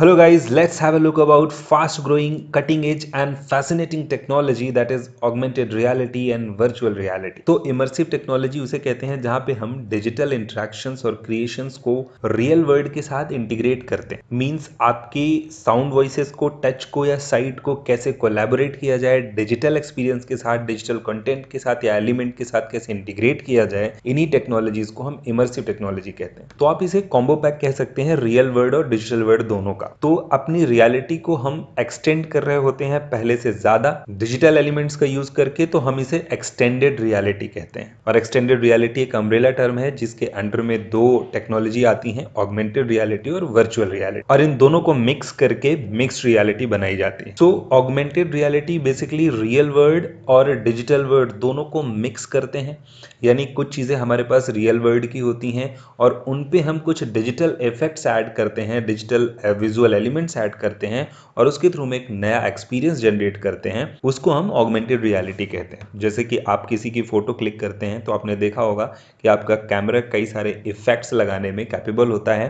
Hello guys, let's have a look about fast growing, cutting edge and fascinating technology that is augmented reality and virtual reality. तो immersive technology उसे कहते हैं जहां पे हम digital interactions और creations को real world के साथ integrate करते हैं Means आपकी sound voices को touch को या sight को कैसे collaborate किया जाए digital experience के साथ digital content के साथ या element के साथ कैसे integrate किया जाए इन्हीं technologies को हम immersive technology कहते हैं तो आप इसे combo pack कह सकते हैं real world और digital world दोनों होगा तो अपनी रियलिटी को हम एक्सटेंड कर रहे होते हैं पहले से ज्यादा डिजिटल एलिमेंट्स का यूज करके तो हम इसे एक्सटेंडेड रियलिटी कहते हैं और एक्सटेंडेड रियलिटी एक अम्ब्रेला टर्म है जिसके अंडर में दो टेक्नोलॉजी आती है ऑगमेंटेड रियालिटी और वर्चुअल रियालिटी और इन दोनों को मिक्स करके मिक्स रियालिटी बनाई जाती है so augmented reality basically real world और डिजिटल वर्ल्ड दोनों को मिक्स करते हैं यानी कुछ चीज़ें हमारे पास रियल वर्ल्ड की होती हैं और उन पे हम कुछ डिजिटल इफेक्ट्स ऐड करते हैं डिजिटल विजुअल एलिमेंट्स ऐड करते हैं और उसके थ्रू में एक नया एक्सपीरियंस जनरेट करते हैं उसको हम ऑगमेंटेड रियलिटी कहते हैं जैसे कि आप किसी की फ़ोटो क्लिक करते हैं तो आपने देखा होगा कि आपका कैमरा कई सारे इफ़ेक्ट्स लगाने में कैपेबल होता है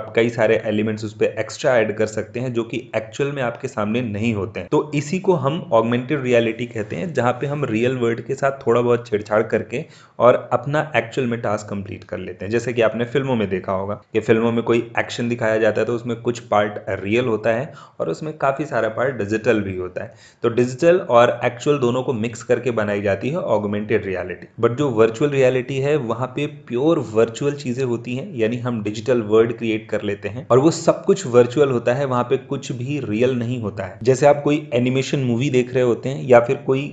आप कई सारे एलिमेंट्स उस पर एक्स्ट्रा ऐड कर सकते हैं जो कि एक्चुअल में आपके सामने नहीं होते हैं तो इसी को हम ऑगमेंटेड रियलिटी कहते हैं जहाँ पर हम रियल वर्ल्ड के साथ थोड़ा बहुत छेड़छाड़ करके और अपना एक्चुअल में टास्क कंप्लीट कर लेते हैं जैसे कि आपने फिल्मों में देखा होगा कि फिल्मों में कोई एक्शन दिखाया जाता है तो उसमें कुछ पार्ट पार्ट रियल होता है और उसमें काफ़ी सारा पार्ट डिजिटल भी होता है तो डिजिटल और एक्चुअल दोनों को मिक्स करके बनाई जाती है ऑगमेंटेड रियलिटी बट जो वर्चुअल रियलिटी है वहाँ पे प्योर वर्चुअल चीज़ें होती हैं यानी हम डिजिटल वर्ल्ड क्रिएट कर लेते हैं और वो सब कुछ वर्चुअल होता है वहाँ पे कुछ भी रियल नहीं होता है जैसे आप कोई एनिमेशन मूवी देख रहे होते हैं या फिर कोई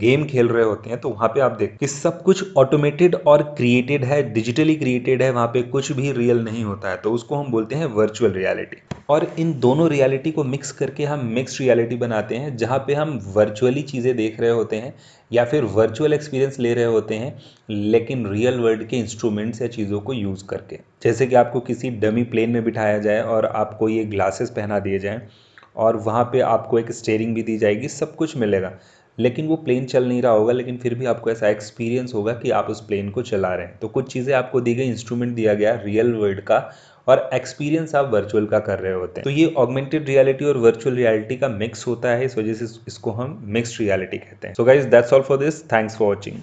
गेम खेल रहे होते हैं तो वहाँ पे आप देख कि सब कुछ ऑटोमेटेड और क्रिएटेड है डिजिटली क्रिएटेड है वहाँ पे कुछ भी रियल नहीं होता है तो उसको हम बोलते हैं वर्चुअल रियलिटी और और इन दोनों रियलिटी को मिक्स करके हम मिक्स रियलिटी बनाते हैं जहाँ पे हम वर्चुअली चीज़ें देख रहे होते हैं या फिर वर्चुअल एक्सपीरियंस ले रहे होते हैं लेकिन रियल वर्ल्ड के इंस्ट्रूमेंट्स या चीज़ों को यूज़ करके जैसे कि आपको किसी डमी प्लेन में बिठाया जाए और आपको ये ग्लासेस पहना दिए जाएँ और वहाँ पर आपको एक स्टेयरिंग भी दी जाएगी सब कुछ मिलेगा लेकिन वो प्लेन चल नहीं रहा होगा लेकिन फिर भी आपको ऐसा एक्सपीरियंस होगा कि आप उस प्लेन को चला रहे हैं तो कुछ चीज़ें आपको दी गई इंस्ट्रूमेंट दिया गया रियल वर्ल्ड का और एक्सपीरियंस आप वर्चुअल का कर रहे होते हैं तो ये ऑगमेंटेड रियलिटी और वर्चुअल रियलिटी का मिक्स होता है इस वजह से इसको हम मिक्स रियलिटी कहते हैं so guys that's all for this thanks for watching